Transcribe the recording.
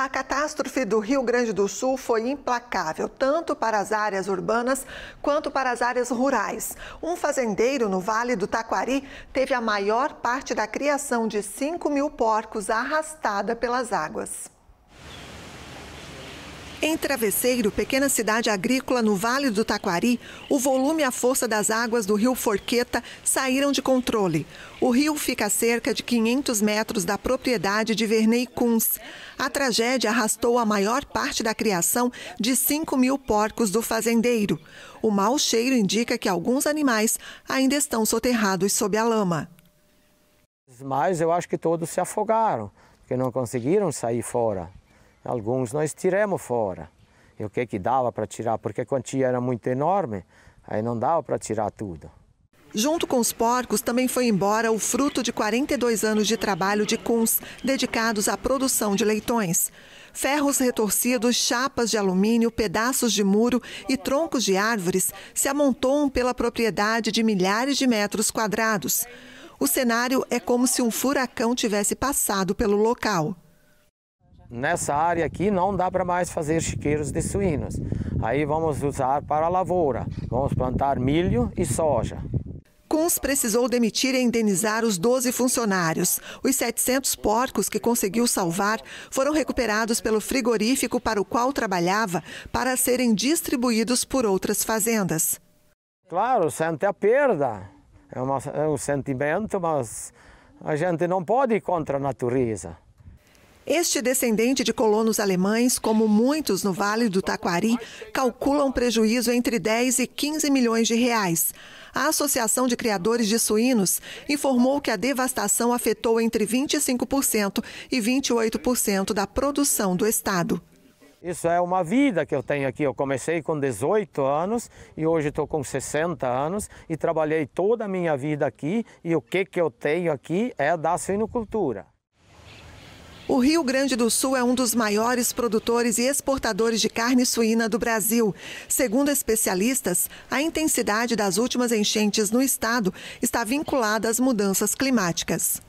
A catástrofe do Rio Grande do Sul foi implacável, tanto para as áreas urbanas quanto para as áreas rurais. Um fazendeiro no Vale do Taquari teve a maior parte da criação de 5 mil porcos arrastada pelas águas. Em Travesseiro, pequena cidade agrícola no Vale do Taquari, o volume e a força das águas do rio Forqueta saíram de controle. O rio fica a cerca de 500 metros da propriedade de Vernei Kunz. A tragédia arrastou a maior parte da criação de 5 mil porcos do fazendeiro. O mau cheiro indica que alguns animais ainda estão soterrados sob a lama. Mas eu acho que todos se afogaram, porque não conseguiram sair fora. Alguns nós tiramos fora. E o que é que dava para tirar? Porque a quantia era muito enorme, aí não dava para tirar tudo. Junto com os porcos, também foi embora o fruto de 42 anos de trabalho de cuns dedicados à produção de leitões. Ferros retorcidos, chapas de alumínio, pedaços de muro e troncos de árvores se amontoam pela propriedade de milhares de metros quadrados. O cenário é como se um furacão tivesse passado pelo local nessa área aqui não dá para mais fazer chiqueiros de suínos. Aí vamos usar para a lavoura, vamos plantar milho e soja. Cons precisou demitir e indenizar os 12 funcionários. Os 700 porcos que conseguiu salvar foram recuperados pelo frigorífico para o qual trabalhava para serem distribuídos por outras fazendas. Claro, sente a perda, é, uma, é um sentimento, mas a gente não pode ir contra a natureza. Este descendente de colonos alemães, como muitos no Vale do Taquari, calcula um prejuízo entre 10 e 15 milhões de reais. A Associação de Criadores de Suínos informou que a devastação afetou entre 25% e 28% da produção do estado. Isso é uma vida que eu tenho aqui. Eu comecei com 18 anos e hoje estou com 60 anos e trabalhei toda a minha vida aqui. E o que, que eu tenho aqui é da suinocultura. O Rio Grande do Sul é um dos maiores produtores e exportadores de carne suína do Brasil. Segundo especialistas, a intensidade das últimas enchentes no estado está vinculada às mudanças climáticas.